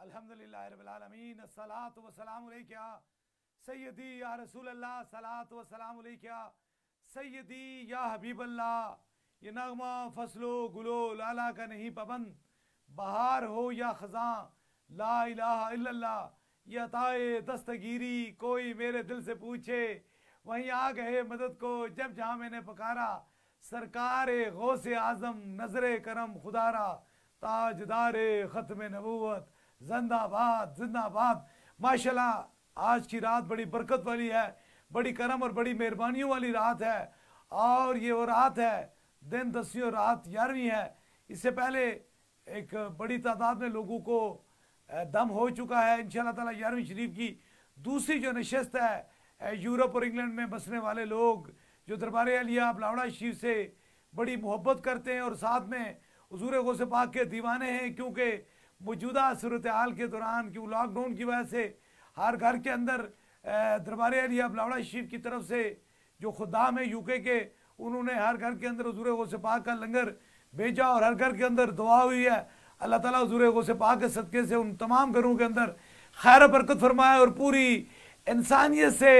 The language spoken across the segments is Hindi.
अलहमदिल्लाबीआलमीन सलात क्या सैदी या रसूल सलात क्या सैदी या फसलो लाला का नहीं पबंद बहार हो या ख़ज़ाँ ला इला या ताए दस्तगीरी कोई मेरे दिल से पूछे वहीं आ गए मदद को जब जहाँ मैंने पकारा सरकार आज़म नज़र करम खुदारा ताजदार ख़त्म नबूत जिंदाबाद जिंदाबाद माशाल्लाह आज की रात बड़ी बरकत वाली है बड़ी करम और बड़ी मेहरबानियों वाली रात है और ये वो रात है दिन दसवीं और रात ग्यारहवीं है इससे पहले एक बड़ी तादाद में लोगों को दम हो चुका है इन ताला ग्यारहवीं शरीफ की दूसरी जो नशस्त है यूरोप और इंग्लैंड में बसने वाले लोग जो दरबार अलिया लावड़ा शरीफ से बड़ी मोहब्बत करते हैं और साथ में हजूर गौसे पाक के दीवाने हैं क्योंकि मौजूदा सूरत हाल के दौरान क्यों लॉकडाउन की वजह से हर घर के अंदर दरबार अली बलावड़ा शरीफ की तरफ से जो खुदाम है यूके के उन्होंने हर घर के अंदर हजूर गौसे पाक का लंगर भेजा और हर घर के अंदर दुआ हुई है अल्लाह ताला हजूर गौसे पाक के सदक़े से उन तमाम घरों के अंदर खैर बरकत फरमाए और पूरी इंसानियत से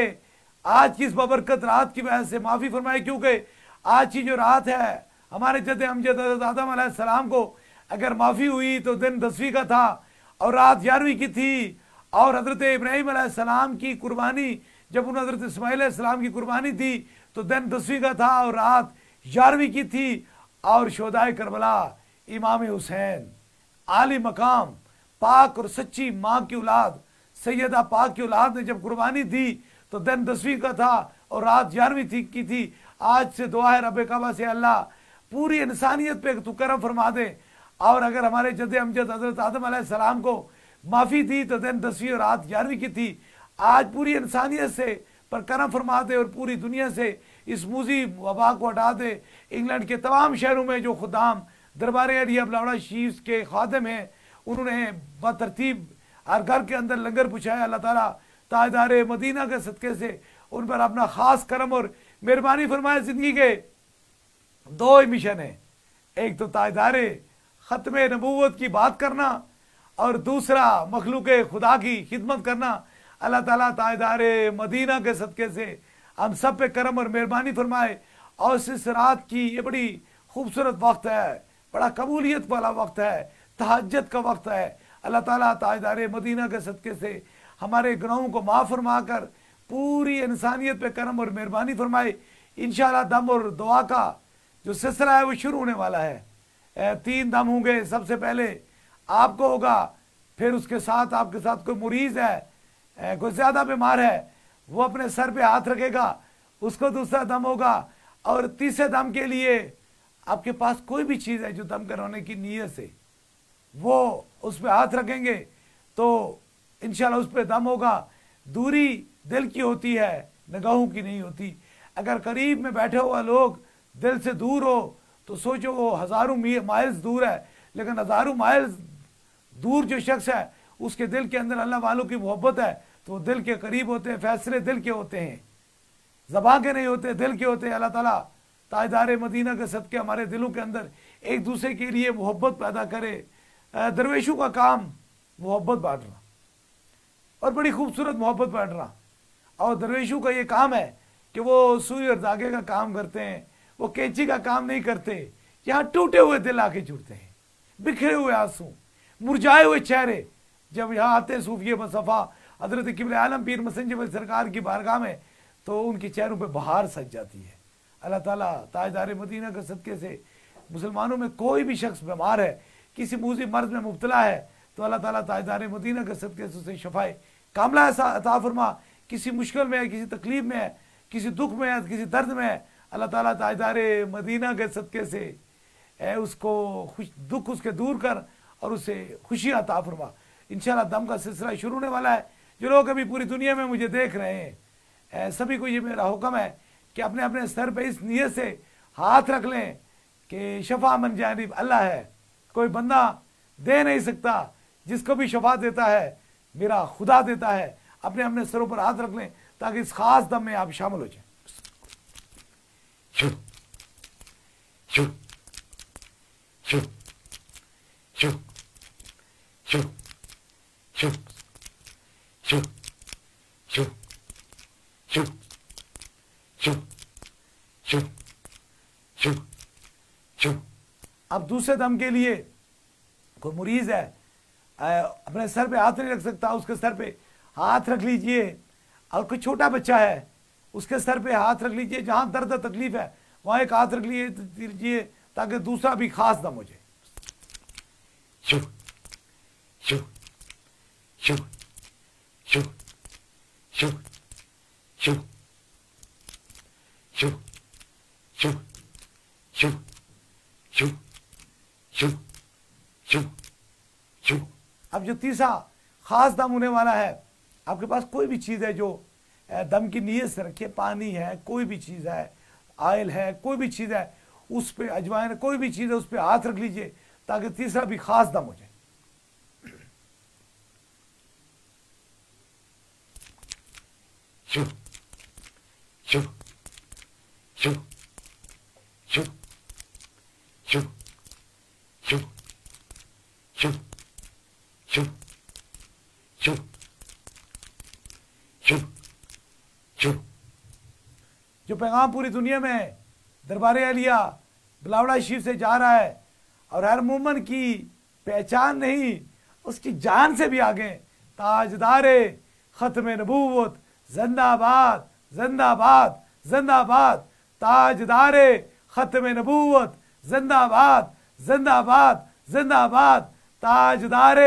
आज की इस बबरकत रात की वजह से माफ़ी फरमाए क्योंकि आज की जो रात है हमारे जद हम जद आदम सलाम को अगर माफ़ी हुई तो दिन दसवीं का था और रात ग्यारहवीं की थी और हज़रत इब्राहिम सलाम की कुर्बानी जब उन हज़रत इसमाईल सलाम की कुर्बानी थी तो दिन दसवीं का था और रात ग्यारहवीं की थी और शोदाय करबला इमाम हुसैन आली मकाम पाक और सच्ची माँ की औलाद सैदा पाक की औलाद ने जब कुर्बानी दी तो दिन दसवीं का था और रात ग्यारहवीं थी की थी आज से दुआ है रब काबा से अल्लाह पूरी इंसानियत पे तो करम फरमा दे और अगर हमारे जद अमजद हज़रत आदम सलाम को माफ़ी थी तो दिन दसवीं और रात ग्यारहवीं की थी आज पूरी इंसानियत से पर करम फरमा दे और पूरी दुनिया से इस मूजी वबा को हटा दे इंग्लैंड के तमाम शहरों में जो खुदाम दरबार अली अबलावड़ा शीफ के खादम हैं उन्होंने बतरतीब हर घर के अंदर लंगर पूछाया अल्लाह ताली ताजदार मदीना के सदक़े से उन पर अपना ख़ास करम और मेहरबानी फरमाए ज़िंदगी के दो ही मिशन हैं एक तो ताजदार ख़त्म नबूत की बात करना और दूसरा मखलूक खुदा की खिदमत करना अल्लाह ताला तायदार मदीना के सदक़े से हम सब पे करम और मेहरबानी फरमाए और इस रात की ये बड़ी खूबसूरत वक्त है बड़ा कबूलियत वाला वक्त है तहजत का वक्त है अल्लाह ताला तायदार मदीना के सदक़े से हमारे गुनाहों को माफ़ फरमा कर पूरी इंसानियत पे करम और मेहरबानी फरमाए इन दम और दुआ का जो सिलसिला है वो शुरू होने वाला है तीन दम होंगे सबसे पहले आपको होगा फिर उसके साथ आपके साथ कोई मुरीज है कोई ज़्यादा बीमार है वो अपने सर पे हाथ रखेगा उसको दूसरा दम होगा और तीसरे दम के लिए आपके पास कोई भी चीज़ है जो दम करवाने की नीयत से वो उस पर हाथ रखेंगे तो इन उस पर दम होगा दूरी दिल की होती है नगाहों की नहीं होती अगर करीब में बैठे हुआ लोग दिल से दूर हो तो सोचो वो हज़ारों माइल्स दूर है लेकिन हज़ारों माइल्स दूर जो शख्स है उसके दिल के अंदर अल्लाह वालों की मोहब्बत है तो दिल के करीब होते हैं फैसले दिल के होते हैं जबा के नहीं होते दिल के होते हैं अल्लाह ताला ताजदार मदीना के सदके हमारे दिलों के अंदर एक दूसरे के लिए मोहब्बत पैदा करे दरवेशों का काम मोहब्बत बांटना और बड़ी खूबसूरत मोहब्बत बांटना और दरवेशों का ये काम है कि वो सुई और धागे का काम करते हैं वो कैंची का काम नहीं करते यहाँ टूटे हुए दिल आके जुड़ते हैं बिखरे हुए आंसू मुरझाए हुए चेहरे जब यहाँ आते हैं मसफ़ा हजरत किबल आलम पीर मसंजब सरकार की बारगाह में तो उनके चेहरों पर बहार सज जाती है अल्लाह ताला ताजदार मदीना के सदक़े से मुसलमानों में कोई भी शख्स बीमार है किसी मूजी मर्ज में मुबतला है तो अल्लाह ताला ताजदार मदीना के सदक़े से उसे शफाए कामला अता फरमा किसी मुश्किल में है किसी तकलीफ़ में है किसी दुख में है किसी दर्द में है अल्लाह ताला ताजदार मदीना के सदक़े से ए उसको खुश दुख उसके दूर कर और उसे खुशी अता फरमा इन दम का सिलसिला शुरू होने वाला है जो लोग अभी पूरी दुनिया में मुझे देख रहे हैं सभी को ये मेरा हुक्म है कि अपने अपने सर पर इस नीयत से हाथ रख लें कि शफा मन जानब अल्लाह है कोई बंदा दे नहीं सकता जिसको भी शफा देता है मेरा खुदा देता है अपने अपने सरों पर हाथ रख लें ताकि इस ख़ास दम में आप शामिल हो जाए अब दूसरे दम के लिए कोई मरीज है अपने सर पे हाथ नहीं रख सकता उसके सर पे हाथ रख लीजिए और कोई छोटा बच्चा है उसके सर पे हाथ रख लीजिए जहां दर्द तकलीफ है वहां एक हाथ रख लीजिए ताकि दूसरा भी खास दम हो जाए अब जो तीसरा खास दम होने वाला है आपके पास कोई भी चीज़ है जो दम की नीयत से रखिए पानी है कोई भी चीज़ है आयल है कोई भी चीज़ है उस पर अजवाइन कोई भी चीज़ है उस पर हाथ रख लीजिए ताकि तीसरा भी खास दम हो जाए शुरू शुरू शुरू शुरू शुरू जो पैगाम पूरी दुनिया में दरबार अलिया बिलावड़ा शिव से जा रहा है और हर मोमन की पहचान नहीं उसकी जान से भी आगे ताजदार ख़त्म नबूवत जिंदाबाद जिंदाबाद जिंदाबाद ताजदार ख़त्म नबूवत जिंदाबाद जिंदाबाद जिंदाबाद ताजदार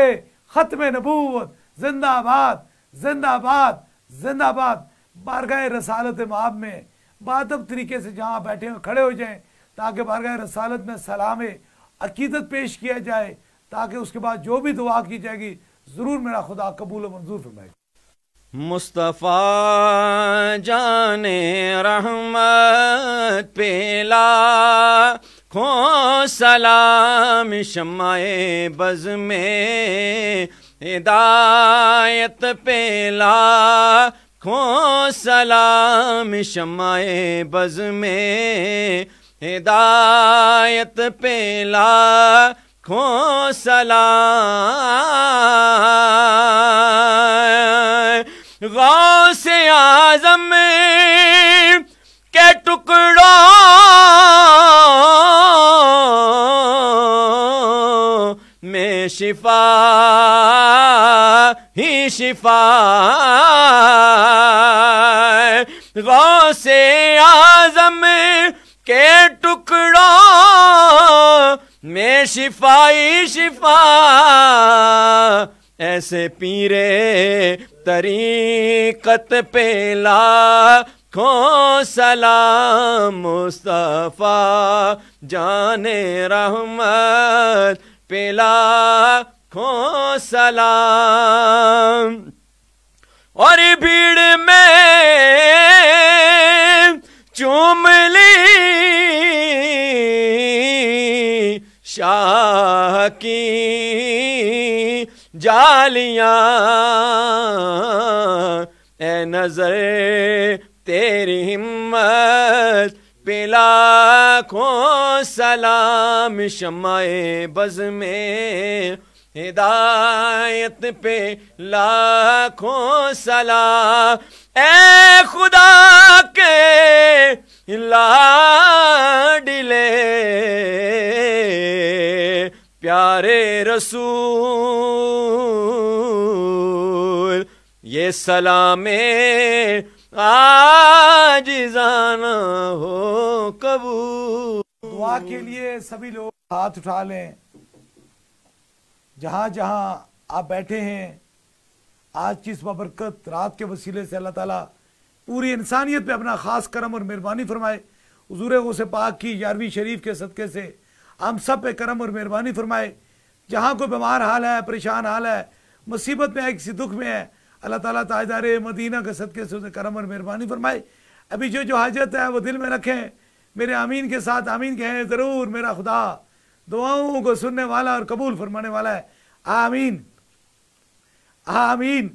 ख़त्म नबूवत जिंदाबाद जिंदाबाद जिंदाबाद बारगाह रसालत माब में बादब तरीके से जहाँ बैठे हुए खड़े हो जाएँ ताकि बारगाह रसालत में सलाम अकीदत पेश किया जाए ताकि उसके बाद जो भी दुआ की जाएगी ज़रूर मेरा खुदा कबूल मंजूर फरमाए मुस्तफ़ा जाने रहमत पेला खो सलाम शमाए बज में हिदायत पेला लाखों सलाम शमाए बज में हिदायत पे लाखों सलाम से आजम के टुकड़ों में शिफा ही शिफा गौसे आजम के टुकड़ों में शिफाई शिफा ऐसे पीरे तरीकत पे खो सलाम मुस्तफ़ा जाने रहमत पेला खो सलाम और भीड़ की जालियां ए नजर तेरी हिम्मत पिलाखों सलाम शमाए बज में हिदायत पे लाखों सलाम ए खुदा सलामे आज जाना हो कबू दुआ के लिए सभी लोग हाथ उठा लें जहां जहां आप बैठे हैं आज की इस बबरकत रात के वसीले से अल्लाह ताला पूरी इंसानियत पे अपना ख़ास करम और मेहरबानी फरमाए हजूर गौस पाक की यारवी शरीफ के सदक़े से हम सब पे करम और मेहरबानी फरमाए जहां कोई बीमार हाल है परेशान हाल है मुसीबत में है किसी दुख में है अल्लाह ताला ताजदार तो मदीना के सदक़े से उसे करम और मेहरबानी फरमाए अभी जो जो हाजत है वो दिल में रखें मेरे आमीन के साथ आमीन कहें ज़रूर मेरा खुदा दुआओं को सुनने वाला और कबूल फरमाने वाला है आमीन आमीन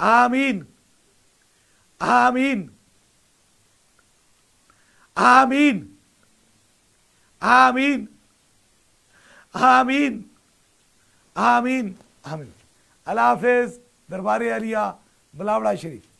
आमीन आमीन आमीन आमीन आमीन आमीन आमीन अल्लाह हाफिज़ दरबार अलिया बलावड़ा शरीफ